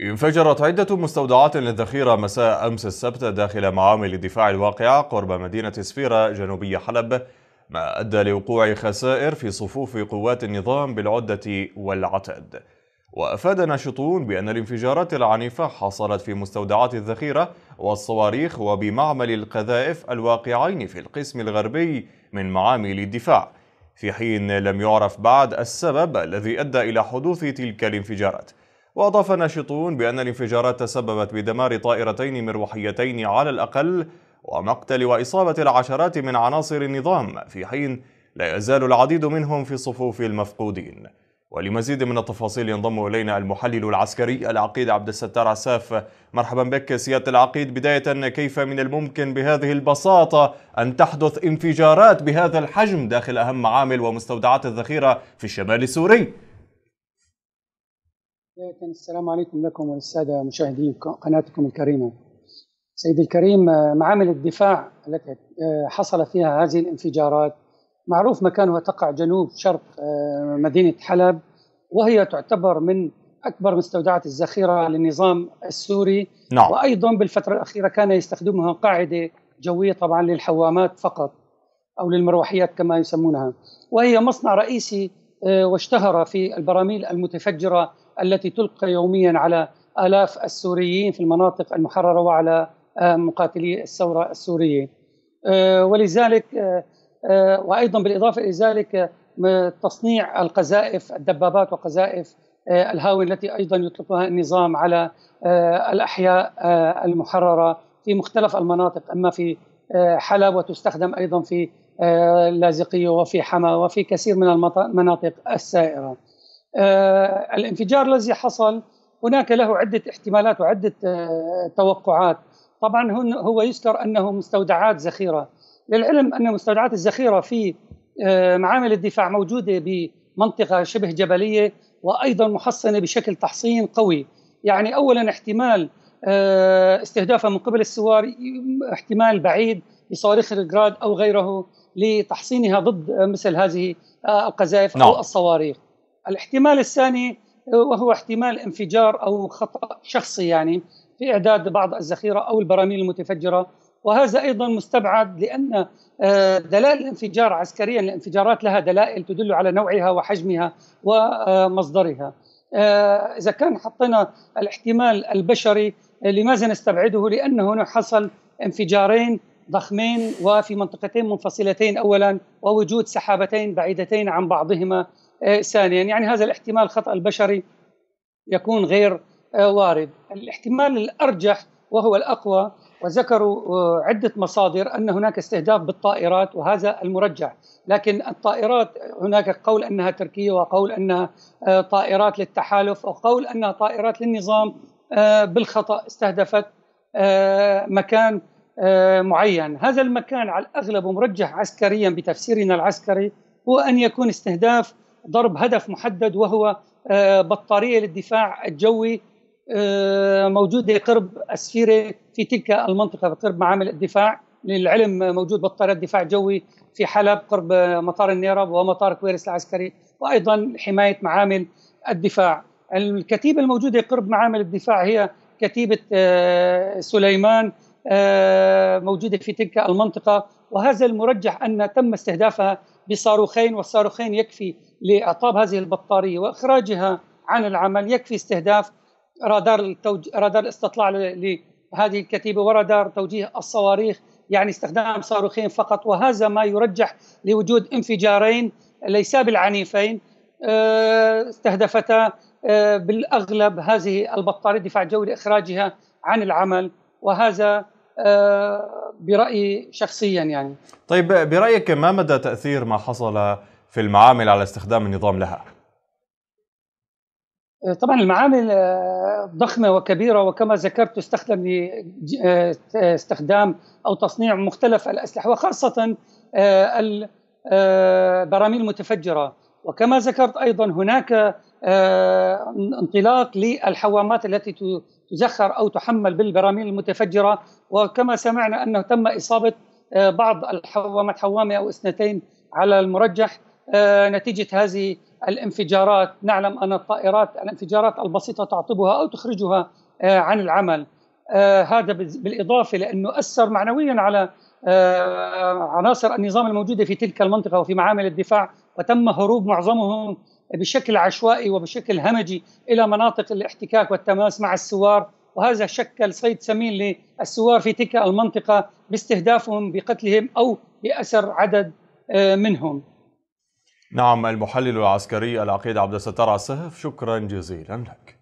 انفجرت عدة مستودعات للذخيرة مساء أمس السبت داخل معامل الدفاع الواقعة قرب مدينة سفيرة جنوبي حلب ما أدى لوقوع خسائر في صفوف قوات النظام بالعدة والعتاد وأفاد ناشطون بأن الانفجارات العنيفة حصلت في مستودعات الذخيرة والصواريخ وبمعمل القذائف الواقعين في القسم الغربي من معامل الدفاع في حين لم يعرف بعد السبب الذي أدى إلى حدوث تلك الانفجارات وأضاف ناشطون بأن الانفجارات تسببت بدمار طائرتين مروحيتين على الأقل ومقتل وإصابة العشرات من عناصر النظام في حين لا يزال العديد منهم في صفوف المفقودين ولمزيد من التفاصيل ينضم إلينا المحلل العسكري العقيد عبد الستار عساف مرحبا بك سيادة العقيد بداية كيف من الممكن بهذه البساطة أن تحدث انفجارات بهذا الحجم داخل أهم عامل ومستودعات الذخيرة في الشمال السوري بداية السلام عليكم لكم وللسادة مشاهدي قناتكم الكريمة. سيدي الكريم معامل الدفاع التي آه، حصل فيها هذه الانفجارات معروف مكانها تقع جنوب شرق آه، مدينة حلب وهي تعتبر من أكبر مستودعات الذخيرة للنظام السوري نعم. وأيضا بالفترة الأخيرة كان يستخدمها قاعدة جوية طبعا للحوامات فقط أو للمروحيات كما يسمونها وهي مصنع رئيسي آه، واشتهر في البراميل المتفجرة التي تلقى يوميا على آلاف السوريين في المناطق المحررة وعلى آه، مقاتلي الثورة السوريه آه، ولذلك آه، وأيضا بالإضافة إلى ذلك تصنيع القذائف الدبابات وقذائف الهاون التي أيضا يطلقها النظام على الأحياء المحررة في مختلف المناطق أما في حلب وتستخدم أيضا في اللاذقيه وفي حما وفي كثير من المناطق السائرة آه، الانفجار الذي حصل هناك له عدة احتمالات وعدة آه، توقعات طبعا هو يذكر أنه مستودعات ذخيرة للعلم أن مستودعات الذخيرة في آه، معامل الدفاع موجودة بمنطقة شبه جبلية وأيضا محصنة بشكل تحصين قوي يعني أولا احتمال استهدافها من قبل السوار احتمال بعيد بصواريخ الجراد أو غيره لتحصينها ضد مثل هذه القذائف أو نعم. الصواريخ الاحتمال الثاني وهو احتمال انفجار او خطا شخصي يعني في اعداد بعض الذخيره او البراميل المتفجره وهذا ايضا مستبعد لان آه، دلائل الانفجار عسكريا الانفجارات لها دلائل تدل على نوعها وحجمها ومصدرها آه، اذا كان حطينا الاحتمال البشري آه، لماذا نستبعده لانه هنا حصل انفجارين ضخمين وفي منطقتين منفصلتين اولا ووجود سحابتين بعيدتين عن بعضهما آه، ثانيا يعني هذا الاحتمال الخطأ البشري يكون غير آه، وارد الاحتمال الأرجح وهو الأقوى وذكروا آه، عدة مصادر أن هناك استهداف بالطائرات وهذا المرجح لكن الطائرات هناك قول أنها تركية وقول أنها طائرات للتحالف وقول أنها طائرات للنظام بالخطأ استهدفت مكان معين هذا المكان على الأغلب مرجح عسكريا بتفسيرنا العسكري هو أن يكون استهداف ضرب هدف محدد وهو آه، بطاريه للدفاع الجوي آه، موجوده قرب السفيره في تلك المنطقه قرب معامل الدفاع للعلم موجود بطاريات دفاع جوي في حلب قرب مطار النيرب ومطار كويرس العسكري وايضا حمايه معامل الدفاع الكتيبه الموجوده قرب معامل الدفاع هي كتيبه آه، سليمان موجوده في تلك المنطقه وهذا المرجح ان تم استهدافها بصاروخين والصاروخين يكفي لإعطاب هذه البطارية وإخراجها عن العمل يكفي استهداف رادار التوج... رادار الاستطلاع لهذه الكتيبة ورادار توجيه الصواريخ يعني استخدام صاروخين فقط وهذا ما يرجح لوجود انفجارين ليسا بالعنيفين آه، استهدفتا آه، بالاغلب هذه البطاريه دفاع جوي لاخراجها عن العمل وهذا آه، برايي شخصيا يعني طيب برايك ما مدى تاثير ما حصل في المعامل على استخدام النظام لها طبعا المعامل آه، ضخمه وكبيره وكما ذكرت تستخدم لاستخدام آه، او تصنيع مختلف الاسلحه وخاصه آه، البراميل المتفجره وكما ذكرت ايضا هناك انطلاق للحوامات التي تزخر أو تحمل بالبراميل المتفجرة وكما سمعنا أنه تم إصابة آه، بعض الحوامات حوامة أو اثنتين على المرجح آه، نتيجة هذه الانفجارات نعلم أن الطائرات الانفجارات البسيطة تعطبها أو تخرجها آه، عن العمل هذا بالإضافة لأنه أثر معنويا على عناصر النظام الموجودة في تلك المنطقة وفي معامل الدفاع وتم هروب معظمهم بشكل عشوائي وبشكل همجي الى مناطق الاحتكاك والتماس مع السوار وهذا شكل صيد سمين للسوار في تلك المنطقه باستهدافهم بقتلهم او باسر عدد آه، منهم. نعم المحلل العسكري العقيد عبد الستار السهف شكرا جزيلا لك.